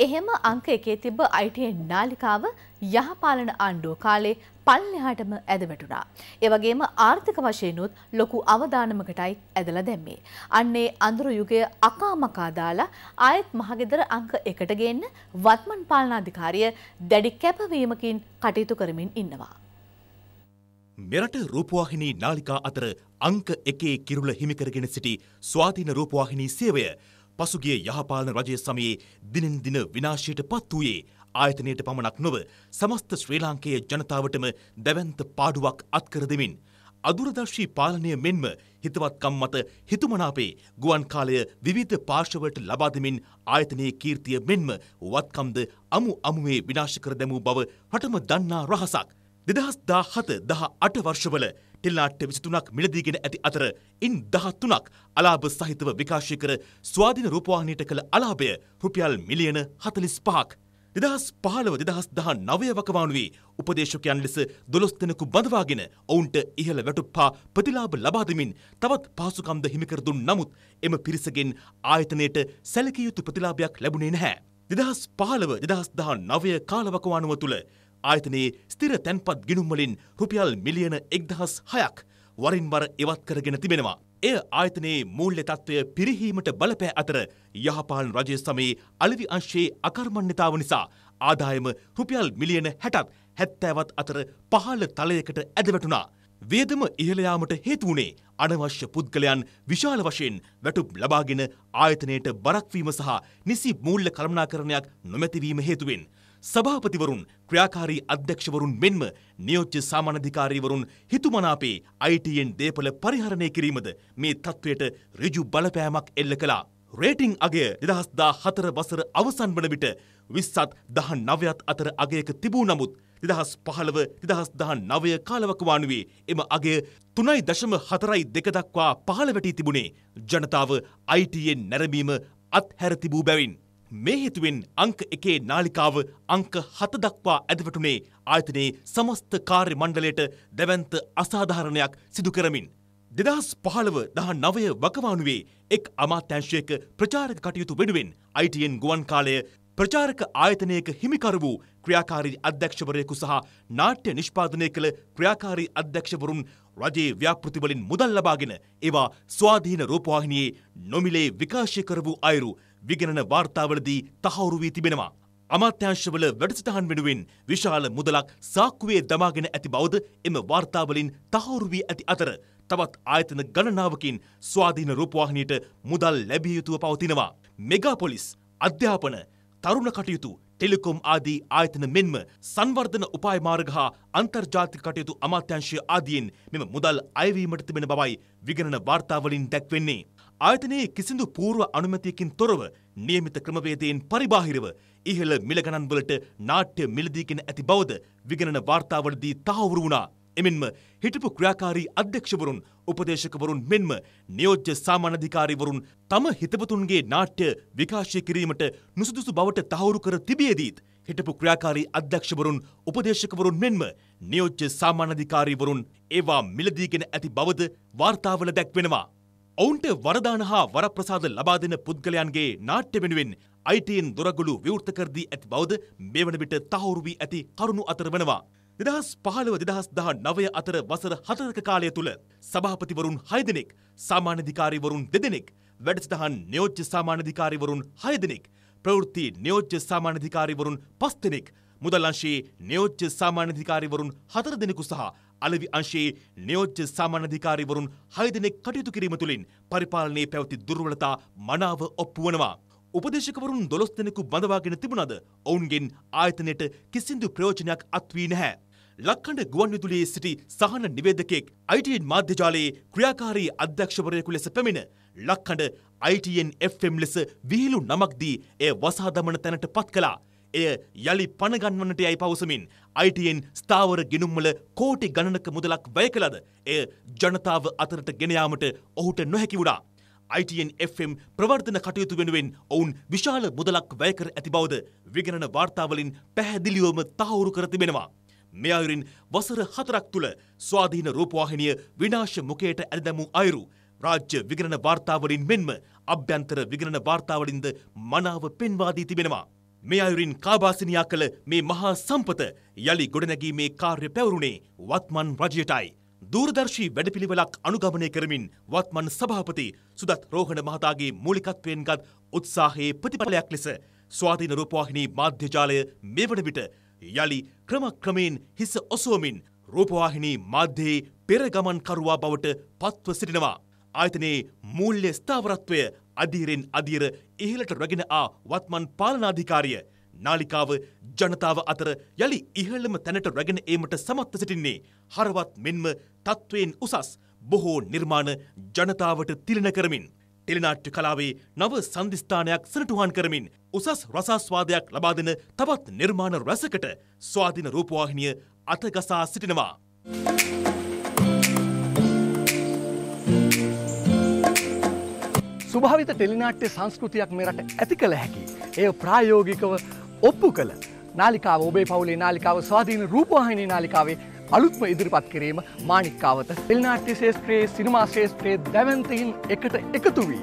එහෙම අංක එකේ තිබ්බ අයිටයෙන් නාලිකාව යහපාලන ආණ්ඩුව කාලේ පල්ලෙහාටම ඇදවැටුණා. ඒ වගේම ආර්ථික වශයෙන්ුත් ලොකු අවදානමකටයි ඇදලා දැම්මේ. අන්නේ අඳුරු යුගයේ අකාමකා දාලා ආයෙත් මහගෙදර අංක එකට ගේන්න වත්මන් පාලනාධිකාරිය දැඩි කැපවීමකින් කටයුතු කරමින් ඉන්නවා. මෙරට රූපවාහිනී නාලිකා අතර අංක එකේ කිරුළ හිමිකරගෙන සිටි ස්වාධීන රූපවාහිනී සේවය පසුගිය යහපාලන රජය සමයේ දිනෙන් දින විනාශයට පත් වූයේ ආයතනයට පමණක් නොව සමස්ත ශ්‍රී ලාංකේය ජනතාවටම දැවැන්ත පාඩුවක් අත්කර දෙමින් අදුරදර්ශී පාලනය මෙන්ම හිතවත්කම් මත හිතුමනාපේ ගුවන් කාලය විවිධ පාර්ශවලට ලබා දෙමින් ආයතනයේ කීර්තිය මෙන්ම වත්කම්ද අමු අමුවේ විනාශ කර දැමූ බව රටම දන්නා රහසක් 2017 18 වර්ෂවල ටෙල්ලාට්ට විසිතුනක් මිලදීගෙන ඇති අතර ඉන් දහත්තුනක් අලාභ සහිතව විකාශය කර ස්වාධීන රූපවාහිනයට කළ අලාභය රුපියල් මිලියන හතලිස් පහක්. දෙදහස් පහළව දෙදහස් දහ නවය වකවානුවේ උපදේශකයන් ලෙස දොළොස්තෙනකු බඳවාගෙන ඔවුන්ට ඉහළ වැටුප්පා ප්‍රතිලාභ ලබාදමින් තවත් පාසුකම්ද හිමිකරදුන් නමුත් එම පිරිසගෙන් ආයතනයට සැලකිය යුතු ප්‍රතිලාභයක් ලැබුණේ නැහැ. දෙදහස් පහළව දෙදහස් දහ නවය කාලවකවානුව තුළ ආයතනයේ ස්ථිර තැන්පත් ගිණුම්වලින් රුපියල් මිලියන එක්දහස් හයක් වරින් වර එවත් කරගෙන තිබෙනවා. එය ආයතනයේ මූල්‍ය තත්ත්වය පිරිහීමට බලපෑ අතර යහපාලන රජය සමයේ අලෙවි අංශයේ අකර්මණ්‍යතාව නිසා ආදායම රුපියල් මිලියන හැටත් හැත්තෑවත් අතර පහළ තලයකට ඇදවැටුණා. වේදම ඉහළයාමට හේතුවනේ අනවශ්‍ය පුද්ගලයන් විශාල වශයෙන් වැටුප් ලබාගෙන ආයතනයට බරක්වීම සහ නිසි මූල්්‍ය කළමනාකරණයක් නොමැතිවීම හේතුවෙන්. සභාපතිවරුන් ක්‍රියාකාරී අධ්‍යක්ෂවරුන් මෙන්ම නියෝජ්‍ය සාමානධිකාරීවරුන් හිතුමනාපේ අයිටයෙන් දේපල පරිහරණය කිරීමද මේ තත්ත්වයට ඍජු බලපෑමක් එල්ල කළා. රේටිං අගය දෙදහස්දා හතර වසර අවසන් වන විට විස්සත් දහ නවයත් අතර අගයක තිබූ නමුත් දෙදහස් පහළව දෙදහස් දහ නවය කාලවකවානුවේ එම අගේ තුනයි දශම හතරයි දෙකදක්වා පහළ වැටී තිබුණේ ජනතාව අයිටයෙන් නැරඹීම අත්හැර තිබූ බැවින්. මේ හේතුවෙන් අංක එකේ නාලිකාව අංක හත දක්වා ඇදවටුනේ ආයතනයේ සමස්ත කාර්ය මණ්ඩලයට දැවන්ත අසාධාරණයක් සිදු කරමින්. දෙදස් පහළව දහ නවය වකවානුවේ එක් අමාත්‍යංශයක ප්‍රචාරක කටයුතු වෙනුවෙන් අයිටයෙන් ගුවන් කාලය ප්‍රචාරක ආයතනයක හිමිකර වූ ක්‍රියාකාරී අධ්‍යක්ෂවරයෙකු සහ නාට්‍ය නිෂ්පාදනය කළ ක්‍රියාකාරී අධ්‍යක්ෂවරුන් රජයේ ව්‍යාපෘතිවලින් මුදල් ලබාගෙන ඒවා ස්වාධීන රූපවාහිනියේ නොමිලේ විකාශය කර වූ අයුරු විගණන වාර්තාවලදී තහවුරු වී තිබෙනවා. අමාත්‍යංශවල වැඩසටහන් වෙනුවෙන් විශාල මුදලක් සාක්කුවේ දමාගෙන ඇති බවද එම වාර්තාවලින් තහවුරු වී ඇති අතර තවත් ආයතන ගණනාවකින් ස්වාධීන රූපවාහිනියට මුදල් ලැබිය යුතුව පවතිනවා. මෙගාපොලිස්, අධ්‍යාපන, තරුණ කටයුතු, ටෙලිකොම් ආදී ආයතන මෙන්ම සංවර්ධන උපාය මාර්ග හා අන්තර්ජාතික කටයුතු අමාත්‍යංශය ආදියෙන් මෙම මුදල් අයවීමට තිබෙන බවයි විගණන වාර්තාවලින් දැක්වෙන්නේ. ආයතනයේ කිසිදු පූර්ව අනුමැතියකින් තොරව නියමිත ක්‍රමවේදයෙන් පරිබාහිරව ඉහළ මිල ගණන්වලට නාට්‍ය මිලදීගෙන ඇති බවද විගණන වාර්තාවලදී තහවුරු වුණා. එමෙන්ම හිටපු ක්‍රියාකාරී අධ්‍යක්ෂවරුන් උපදේශකවරුන් මෙන්ම නියෝජ්‍ය සාමාන්‍යධිකාරීවරුන් තම හිතවතුන්ගේ නාට්‍ය විකාශය කිරීමට නුසුදුසු බවට තහවුරු කර තිබියදීත් හිටපු ක්‍රියාකාරී අධ්‍යක්ෂවරුන් උපදේශකවරුන් මෙන්ම නියෝජ්‍ය සාමාන්‍යධිකාරීවරුන් ඒවා මිලදීගෙන ඇති බවද වාර්තාවල දැක්වෙනවා. ඔවුන්ට වරදාන හා වරප්‍රසාද ලබා දෙන පුද්ගලයන්ගේ නාට්‍ය වෙනුවෙන් අයිටයෙන් දොරගුළු විවෘත කර දී ඇති බවද මේ වන විට තහවුරු වී ඇති කරුණු අතර වෙනවා. දෙදහස් පහළව දෙදහස් දහ නවය අතර වසර හතරක කාලය තුළ සභාපතිවරුන් හයදෙනෙක් සාමානධිකාරිවරුන් දෙදෙනෙක් වැඩසටහන් නියෝජ්‍ය සාමානධිකාරිවරුන් හයදෙනෙක් ප්‍රවෘත්ති නියෝජ්‍ය සාමානධිකාරිවරුන් පස් දෙනෙක් මුදල් අංශයේ නියෝජ්‍ය සාමානධිකාරිවරුන් හතර දෙනෙකු සහ අලවි අංශයේ නියෝජ්‍ය සාමාන්‍යධිකාරිවරුන් හයදෙනෙක් කටයුතු කිරීම තුළින් පරිපාලනයේ පැවති දුර්වලතා මනාව ඔප්පුවනවා. උපදේශකවරුන් දොළොස් දෙනෙකු බඳවාගෙන තිබුණද ඔවුන්ගෙන් ආයතනයට කිසිදු ප්‍රයෝජනයක් අත්වී නැහැ. ලක්කඩ ගුවන්විදුලියේ සිටි සහන නිවේදකෙක් අයිටන් මාධ්‍යජාලයේ ක්‍රියාකාරී අධ්‍යක්ෂවරයෙකු ලෙස පැමිණ ලක්කඩ අයිටන් FM ලෙස විහිලු නමක්දී එය වසාදමන තැනට පත් කලා. එය යළි පණගන්වන්නට යයි පවසමින් අයිටයෙන් ස්ථාවර ගෙනුම්වල කෝටි ගණනක මුදලක් වැය කළද එය ජනතාව අතරට ගෙනයාමට ඔහුට නොහැකි වුණා. ITN FM ප්‍රවර්ධන කටයුතු වෙනුවෙන් ඔවුන් විශාල මුදලක් වැයකර ඇති බවද විගණන වාර්තාවලින් පැහැදිලිවම තහවුරු කර තිබෙනවා. මේ අයුරින් වසර හතරක් තුළ ස්වාධීන රූපවාහිනිය විනාශ මුකයට ඇදදමූ අයුරු රාජ්‍ය විගණන වාර්තාවලින් මෙන්ම අභ්‍යන්තර විගණන වාර්තාවලින්ද මනාව පෙන්වාදී තිබෙනවා. මේ අයුරින් කාබාසිනියා කළ මේ මහා සම්පත යළි ගොඩනැගීමේ කාර්ය පැවරුණේ වත්මන් රජයටයි. දූරදර්ශී වැඩපිළිවෙලක් අනුගමනය කරමින් වත්මන් සභාපති සුදත් රෝහණ මහතාගේ මූලිකත්වයෙන් ගත් උත්සාහයේ ප්‍රතිඵලයක් ලෙස ස්වාධීන රූපවාහිනී මාධ්‍ය ජාලය මෙවන විට යළි ක්‍රමක්‍රමයෙන් හිස ඔසවමින් රූපවාහිනී මාධ්‍යයේ පෙරගමන්කරුවා බවට පත්ව සිටිනවා. ආයතනයේ මූල්‍ය ස්ථාවරත්වය අධීරෙන් අධීර ඉහළට රැගෙන ආ වත්මන් පාලනාධිකාරිය නාලිකාව ජනතාව අතර යළි ඉහළම තැනට රැගෙන ඒමට සමත්ව සිටින්නේ හරවත් මෙන්ම තත්ත්වයෙන් උසස් බොහෝ නිර්මාණ ජනතාවට තිලන කරමින් ටෙලිනාට්‍ය කලාවේ නව සංධිස්ථානයක් සනටුහන් කරමින් උසස් රසාස්වාදයක් ලබා දෙන තවත් නිර්මාණ රැසකට ස්වාධින රූපවාහිනිය අතගසා සිටිනවා. Thank you. ස්වභාවිත ටෙලිනාට්‍ය සංස්කෘතියක් මෙරට ඇති කළ හැකි. එය ප්‍රායෝගිකව ඔප්පු කළ නාලිකාව ඔබේ පවුලේ නාලිකාව ස්වාධීන රූපවාහිනී නාලිකාවේ අලුත්ම ඉදිරිපත් කිරීම මානික්කාවත ටෙලිනාට්‍ය ශේෂත්‍රයේ සිනමා ශේෂත්‍රයේ දැවන්තයින් එකට එකතු වී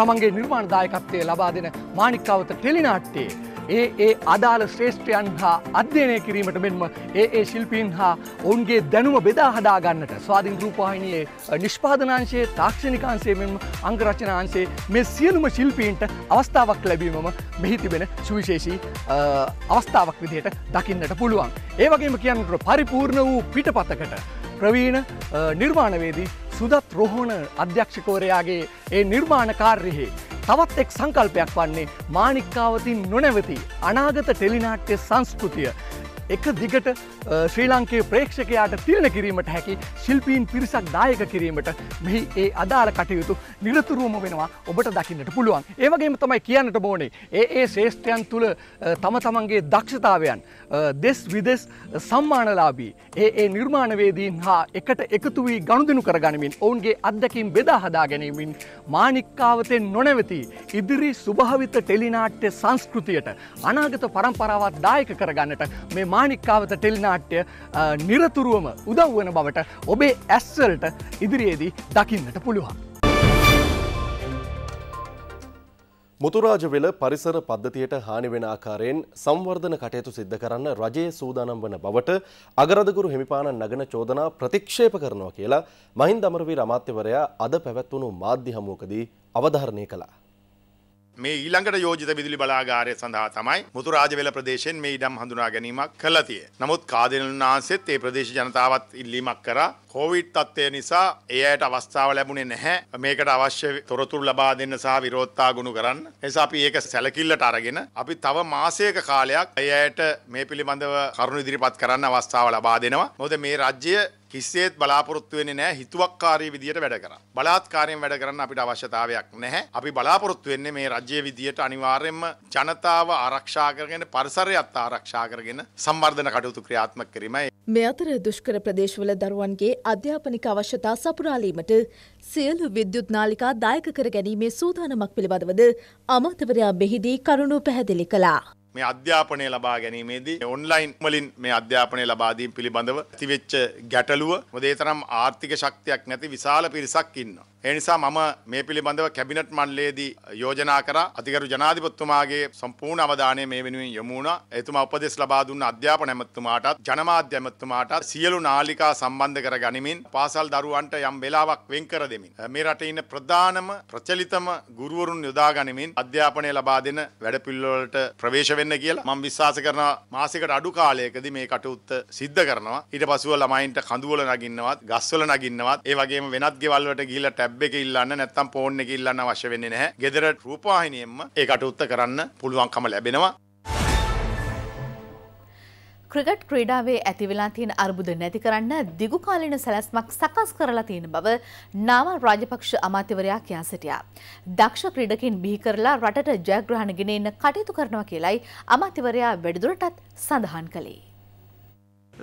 තමන්ගේ නිර්මාණදායකත්වය ලබා දෙන මානික්කාවත ටෙලිනාට්‍යයේ ඒ ඒ අදාළ ශ්‍රේෂ්ඨයන් හා අධ්‍යයනය කිරීමට මෙන්ම ඒ ඒ ශිල්පීන් හා ඔවුන්ගේ දැනුම බෙදා හදාගන්නට ස්වාධීන් රූපවාහිනියේ නිෂ්පාදනාංශයේ තාක්ෂණිකාංශයේ මෙන්ම අංගරචනාංශයේ මේ සියලුම ශිල්පීන්ට අවස්ථාවක් ලැබීමම මෙහි තිබෙන සුවිශේෂී අවස්ථාවක් විදිහට දකින්නට පුළුවන්. ඒ වගේම කියන්නට පරිපූර්ණ වූ පිටපතකට ප්‍රවීණ නිර්මාණවේදී සුදත් රොහණ අධ්‍යක්ෂකවරයාගේ ඒ නිර්මාණ කාර්යෙහි තවත් එක් සංකල්පයක් වන්නේ මානික්කාවතින් නොනැවති අනාගත ටෙලිනාට්‍ය සංස්කෘතිය එක දිගට ශ්‍රී ලංකයේ ප්‍රේක්ෂකයාට තිරණ කිරීමට හැකි ශිල්පීන් පිරිසක් දායක කිරීමට මෙහි ඒ අදාළ කටයුතු නිරතුරුවම වෙනවා ඔබට දකින්නට පුළුවන්. ඒවගේම තමයි කියන්නට බෝනේ ඒ ඒ ශේෂ්ඨයන් තුළ තම තමන්ගේ දක්ෂතාවයන් දෙස් විදෙස් සම්මානලාබී ඒ ඒ නිර්මාණවේදීන් හා එකට එකතු වී ගණුදනු කරගනිමින් ඔවුන්ගේ අත්දැකින් බෙදා හදා ගැනීමින් මානික්කාවතෙන් නොනැවති ඉදිරි සුභාවිත ටෙලිනාට්‍ය සංස්කෘතියට අනාගත පරම්පරාවත් දායක කරගන්නට මේ මා මාණික්කාවත ටෙලිනාට්‍ය නිරතුරුවම උදව් වන බවට ඔබේ ඇස්වලට ඉදිරියේදී දකින්නට පුළුවන්. මුතුරාජවෙල පරිසර පද්ධතියට හානි වෙන ආකාරයෙන් සංවර්ධන කටයුතු සිද්ධ කරන්න රජයේ සූදානම් වන බවට අගරදගුරු හිමිපාණන් නගන චෝදනා ප්‍රතික්ෂේප කරනවා කියලා මහින්ද අමරවීර අමාත්‍යවරයා අද පැවැත්වුණු මාධ්‍ය හමුවකදී අවධාරණය කළා. මේ ඊළඟට යෝජිත විදුලි බලාගාරය සඳහා තමයි මුතුරාජවෙල ප්‍රදේශයෙන් මේ ඉඩම් හඳුනා ගැනීමක් කළතිය. නමුත් කාදෙනුන් වහන්සේත් ඒ ප්‍රදේශ ජනතාවත් ඉල්ලීමක් කරා කෝවිඩ් තත්ත්වය නිසා ඒ අයට අවස්ථාව ලැබුණේ නැහැ මේකට අවශ්‍ය තොරතුරු ලබා දෙන්න සහ විරෝධතා ගොනු කරන්න. එනිසා අපි ඒක සැලකිල්ලට අරගෙන අපි තව මාසයක කාලයක් ඒ අයට මේ පිළිබඳව කරුණු ඉදිරිපත් කරන්න අවස්ථාව ලබා දෙනවා. මොකද මේ රාජ්‍යය කිසිේත් බලාපොරොත්තු වෙන්නේ නැහැ හිතුවක්කාරී විදියට වැඩ කරා. බලාත්කාරයෙන් වැඩ කරන්න අපිට අවශ්‍යතාවයක් නැහැ. අපි බලාපොරොත්තු වෙන්නේ මේ රජයේ විදියට අනිවාර්යයෙන්ම ජනතාව ආරක්ෂා කරගෙන පරිසරයත් ආරක්ෂා කරගෙන සංවර්ධන කටයුතු ක්‍රියාත්මක කිරීමයි. මේ අතර දුෂ්කර ප්‍රදේශවල දරුවන්ගේ අධ්‍යාපනික අවශ්‍යතා සපුරාලීමට සියලු විද්‍යුත් නාලිකා දායක කර ගැනීමේ සූදානමක් පිළිබඳවද අමාත්‍යවරයා මෙහිදී කරුණු පැහැදිලි කළා. මේ අධ්‍යාපනය ලබා ගැනීමේදී ඔන්ලයින් වලින් මේ අධ්‍යාපනය ලබා දීම පිළිබඳව ඇතිවෙච්ච ගැටලුව මොදේ තරම් ආර්ථික ශක්තියක් නැති විශාල පිරිසක් ඉන්නවා. ඒ නිසා මම මේ පිළිබඳව කැබිනට් මණ්ඩලයේදී යෝජනා කරා අතිගරු ජනාධිපතිතුමාගේ සම්පූර්ණ අවධානය මේ වෙනුවෙන් යොමු වුණා. එතුමා උපදෙස් ලබා දුන්න අධ්‍යාපන ඇමතිතුමාටත් ජනමාධ්‍ය ඇමතිතුමාටත් සියලු නාලිකා සම්බන්ධ කර ගනිමින් පාසල් දරුවන්ට යම් වෙලාවක් වෙන් කර දෙමින් මේ රටේ ඉන්න ප්‍රධානම ප්‍රචලිතම ගුරුවරුන් යොදා ගනිමින් අධ්‍යාපනය ලබා දෙන වැඩපිළිවෙලට ප්‍රවේශ වෙන්න කියලා මම විශ්වාස කරනවා මාසයකට අඩු කාලයකදී මේ කටයුත්ත සිද්ධ කරනවා. ඊට පසුව ළමයින්ට කඳුවල නගින්නවත්, ගස්වල නගින්නවත්, ඒ වගේම වෙනත් ගෙවල් වලට ගිහිල්ලා ටැබ් එක ඉල්ලන්න නැත්තම් ෆෝන් එක ඉල්ලන්න අවශ්‍ය වෙන්නේ නැහැ. gedara රූපවාහිනියෙන්ම ඒ කටයුත්ත කරන්න පුළුවන්කම ලැබෙනවා. ක්‍රිකට් ක්‍රීඩාවේ ඇතිවෙලා තියෙන අර්බුද නැති කරන්න දිගුකාලීන සැලැස්මක් සකස් කරලා තියෙන බව නාවල් රාජපක්ෂ අමාත්‍යවරයා කියා සිටියා. දක්ෂ ක්‍රීඩකින් බිහි කරලා රටට ජයග්‍රහණ ගෙන එන්න කටයුතු කරනවා කියලයි අමාත්‍යවරයා වැඩිදුරටත් සඳහන් කළේ.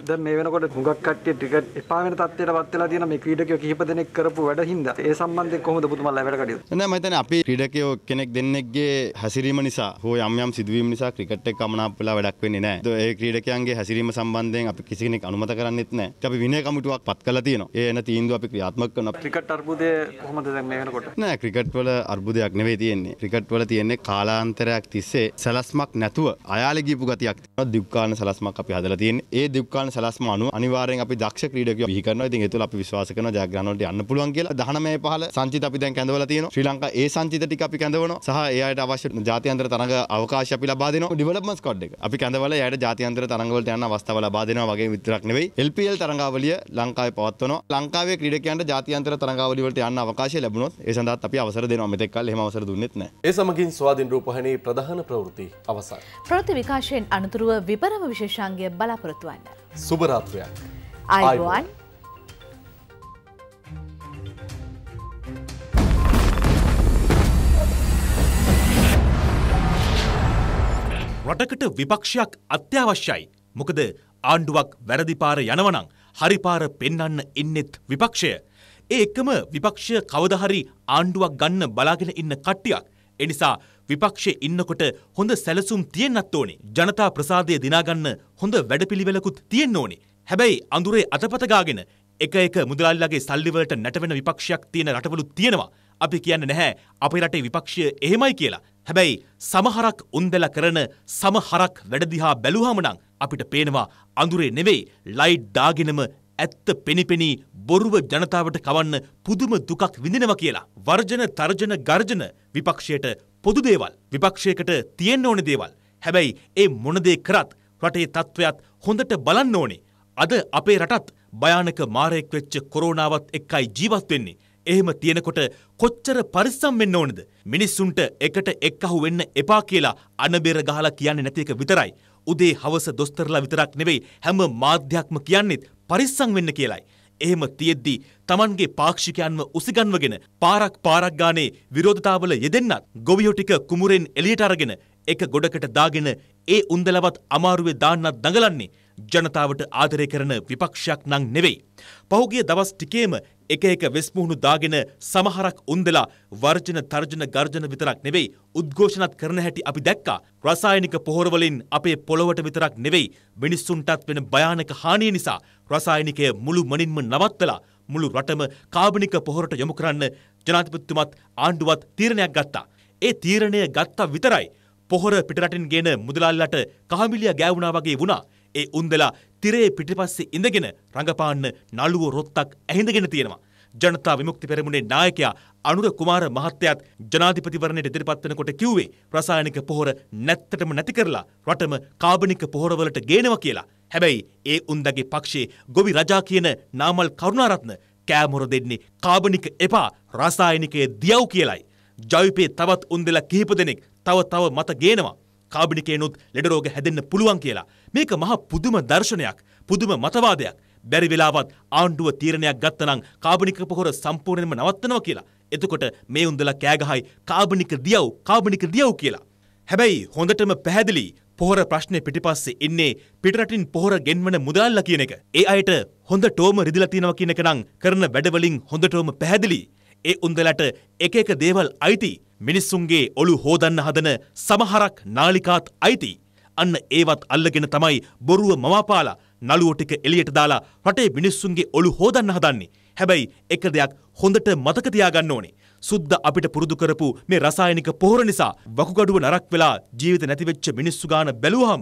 දැන් මේ වෙනකොට හුඟක් කට්ටිය ටිකට් එපා වෙන තත්ත්වයටපත් වෙලා තියෙන මේ ක්‍රීඩකයෝ කිහිප දෙනෙක් කරපු වැඩ හින්දා ඒ සම්බන්ධයෙන් කොහොමද පුතුමල්ලා වැඩ කටයුතු? නෑ මම හිතන්නේ අපි ක්‍රීඩකයෝ කෙනෙක් දෙන්නෙක්ගේ හැසිරීම නිසා හෝ යම් යම් සිදුවීම් නිසා ක්‍රිකට් එක අමනාප වෙලා වැඩක් වෙන්නේ නෑ. ඒ ක්‍රීඩකයන්ගේ හැසිරීම සම්බන්ධයෙන් අපි කිසි කෙනෙක් අනුමත කරන්නෙත් නෑ. අපි විනය කමිටුවක් පත් කරලා තියෙනවා. ඒ එන තීන්දුව අපි ක්‍රියාත්මක කරනවා. ක්‍රිකට් අර්බුදය කොහොමද දැන් මේ වෙනකොට? නෑ ක්‍රිකට් වල අර්බුදයක් නෙවෙයි තියෙන්නේ. ක්‍රිකට් වල තියෙන්නේ කාලාන්තරයක් තිස්සේ සලස්මක් නැතුව අයාලේ ගියපු ගතියක් තියෙනවා. දුක්ඛාන සලස්මක් අපි හදලා තියෙන්නේ. ඒ දුක්ඛාන ජයග්‍රහණ සැලැස්ම අනුව අනිවාර්යෙන් අපි දක්ෂ ක්‍රීඩකයෝ බිහි කරනවා. ඉතින් ඒ තුළ අපි විශ්වාස කරනවා ජයග්‍රහණ වලට යන්න පුළුවන් කියලා. 19 පහල සංචිත අපි දැන් කැඳවලා තියෙනවා. ශ්‍රී ලංකා ඒ සංචිත ටික අපි කැඳවනවා. සහ ඒ අයට අවශ්‍ය ජාත්‍යන්තර තරඟ අවකාශ අපි ලබා දෙනවා. ඩිවලොප්මන්ට් ස්කොඩ් එක. අපි කැඳවලා එයාට ජාත්‍යන්තර තරඟ වලට යන්න අවස්ථාව ලබා දෙනවා වගේ විතරක් නෙවෙයි. LPL තරඟාවලිය ලංකාවේ පවත්වනවා. ලංකාවේ ක්‍රීඩකයන්ට ජාත්‍යන්තර තරඟාවලිය වලට යන්න අවකාශය ලැබුණොත් ඒ සඳහාත් අපි අවසර දෙනවා. මෙතෙක් කල් එහෙම අවසර දුන්නෙත් නැහැ. ඒ සමගින් ස්වාධීන රූපවාහිනී ප්‍රධාන ප්‍රවෘත්ති අවසන්. ප්‍රවෘත්ති විකාශයෙන් අනතුරුව විපරම විශේෂාංගය බලාපොරොත්තු වන්න. සුභරාත්‍රයක් අයිබෝන් රටකට විපක්ෂයක් අත්‍යවශ්‍යයි මොකද ආණ්ඩුවක් වැරදිපාර යනවනං හරිපාර පෙන්නන්න ඉන්නෙත් විපක්ෂය ඒ එකම විපක්ෂය කවදහරි ආණ්ඩුවක් ගන්න බලාගෙන ඉන්න කට්ටියක් එනිසා විපක්ෂයේ ඉන්නකොට හොඳ සැලසුම් තියෙන්නත් ඕනේ. ජනතා ප්‍රසාදය දිනාගන්න හොඳ වැඩපිළිවෙලකුත් තියෙන්න ඕනේ. හැබැයි අඳුරේ අතපත ගාගෙන එක එක මුදලාලිලාගේ සල්ලි වලට නැටවෙන විපක්ෂයක් තියෙන රටවලුත් තියෙනවා. අපි කියන්නේ නැහැ අපේ රටේ විපක්ෂය එහෙමයි කියලා. හැබැයි සමහරක් උන්දලා කරන සමහරක් වැඩ දිහා බැලුවාම නම් අපිට පේනවා අඳුරේ නෙවෙයි ලයිට් දාගෙනම ඇත්ත පෙනිපෙනී බොරුව ජනතාවට කවන්න පුදුම දුකක් විඳිනවා කියලා. වර්ජන තර්ජන ගර්ජන විපක්ෂයට පොදු දේවල් විපක්ෂයකට තියෙන්න ඕන දේවල් හැබැයි ඒ මොනදේ කරත් රටේ තත්ත්වයක්ත් හොඳට බලන්න ඕනේ අද අපේ රටත් භයානක මාරයෙක් වෙච්ච කොරෝනාවත් එක්කයි ජීවත් වෙන්නේ එහෙම තියෙනකොට කොච්චර පරිස්සම් වෙන්න ඕනද මිනිස්සුන්ට එකට එක්කහු වෙන්න එපා කියලා අනබෙර ගහලා කියන්නේ නැති එක විතරයි උදේ හවස දොස්තරලා විතරක් නෙවෙයි හැම මාධ්‍යයක්ම කියන්නේත් පරිස්සම් වෙන්න කියලායි එහෙම තියෙද්දි Tamanගේ පාක්ෂිකයන්ව උසිගන්වගෙන පාරක් පාරක් ගානේ විරෝධතාවල යෙදෙන්නත් ගොවියෝ ටික කුමුරෙන් එළියට අරගෙන එක ගොඩකට දාගෙන ඒ උන්දලවත් අමාරුවේ දාන්නත් දඟලන්නේ ජනතාවට ආදරය කරන විපක්ෂයක් නම් නෙවෙයි. පහුගිය දවස් ටිකේම එක එක වෙස්මුහුණු දාගෙන සමහරක් උන්දලා වර්ජන තර්ජන ගර්ජන විතරක් නෙවෙයි උද්ඝෝෂණත් කරන හැටි අපි දැක්කා. රසායනික පොහොර වලින් අපේ පොළොවට විතරක් නෙවෙයි මිනිස්සුන්ටත් වෙන භයානක හානිය නිසා රසායනිකය මුළු මනින්ම නවත්තලා මුළු රටම කාබනික පොහොරට යොමු කරන්න ජනාධිපතිතුමත් ආණ්ඩුවත් තීරණයක් ගත්තා. ඒ තීරණය ගත්තා විතරයි පොහොර පිටරටින් ගේන මුදලාල්ලට කහමිලිය ගෑවුණා වගේ වුණා. ඒ උන්දලා තිරේ පිටිපස්සේ ඉඳගෙන රඟපාන්න නළුව රොත්තක් ඇහිඳගෙන තියෙනවා. ජනතා විමුක්ති පෙරමුණේ නායකයා අනුර කුමාර මහත්තයත් ජනාධිපතිවරණයට ඉදිරිපත් වෙනකොට කිව්වේ රසායනික පොහොර නැත්තටම නැති කරලා රටම කාබනික පොහොරවලට ගේනවා කියලා. හැබැයි ඒ උන්දගේ පක්ෂයේ ගොවි රජා කියන නාමල් කරුණාරත්න කෑමොර දෙන්නේ කාබනික එපා රසායනිකය දියව් කියලයි. ජවිපේ තවත් උන්දලා කිහිප දෙනෙක් තව තව මත ගේනවා. කාබිනිකේනුත් ලෙඩ රෝග හැදෙන්න පුළුවන් කියලා. මේක මහ පුදුම දර්ශනයක්, පුදුම මතවාදයක්. බැරි වෙලාවත් ආණ්ඩුව තීරණයක් ගත්තනම් කාබනික පොහොර සම්පූර්ණයෙන්ම නවත්තනවා කියලා. එතකොට මේ උන්දලා කෑගහයි කාබනික දියව් කාබනික දියව් කියලා. හැබැයි හොඳටම පැහැදිලි පොහොර ප්‍රශ්නය පිටිපස්සේ ඉන්නේ පිටරටින් පොහොර ගෙන්වන මුදල්ලා කියන එක. ඒ අයට හොඳ ටෝම රිදිලා තියෙනවා කියන එක නම් කරන වැඩවලින් හොඳටම පැහැදිලි. ඒ උන්දලට එක එක දේවල් අයිති. මිනිස්සුන්ගේ ඔළු හෝදන්න හදන සමහරක් නාලිකාත් අයිති. අන්න ඒවත් අල්ලගෙන තමයි බොරුව මවාපාලා නළුවෝ ටික එළියට දාලා රටේ මිනිස්සුන්ගේ ඔළු හෝදන්න හදන්නේ. හැබැයි එක දෙයක් හොඳට මතක තියාගන්න ඕනේ. සුද්ද අපිට පුරුදු කරපු මේ රසායනික පොහොර නිසා වකුගඩුව නරක් වෙලා ජීවිත නැතිවෙච්ච මිනිස්සු ගාන බැලුවාම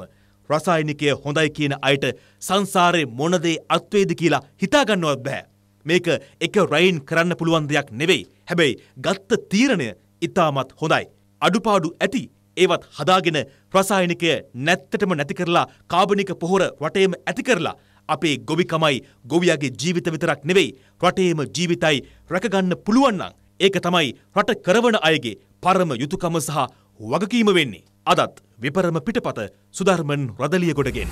රසායනිකය හොඳයි කියන අයට සංසාරේ මොන දේ අත්වේද කියලා හිතාගන්නවත් බෑ. මේක එක රයින් කරන්න පුළුවන් දෙයක් නෙවෙයි. හැබැයි ගත්ත තීරණය ඉතාමත් හොඳයි. අඩුපාඩු ඇති ඒවත් හදාගෙන ප්‍රසායනිකය නැත්තටම නැති කරලා කාබනික පොහොර වටේම ඇති කරලා අපේ ගොවිකමයි ගොවියගේ ජීවිත විතරක් නෙවෙයි රටේම ජීවිතයි රැකගන්න පුළුවන් නම් ඒක තමයි රට කරවන අයගේ පරම යුතුයකම සහ වගකීම වෙන්නේ. අදත් විපරම පිටපත සුධර්මන් රදලිය ගොඩගෙන්.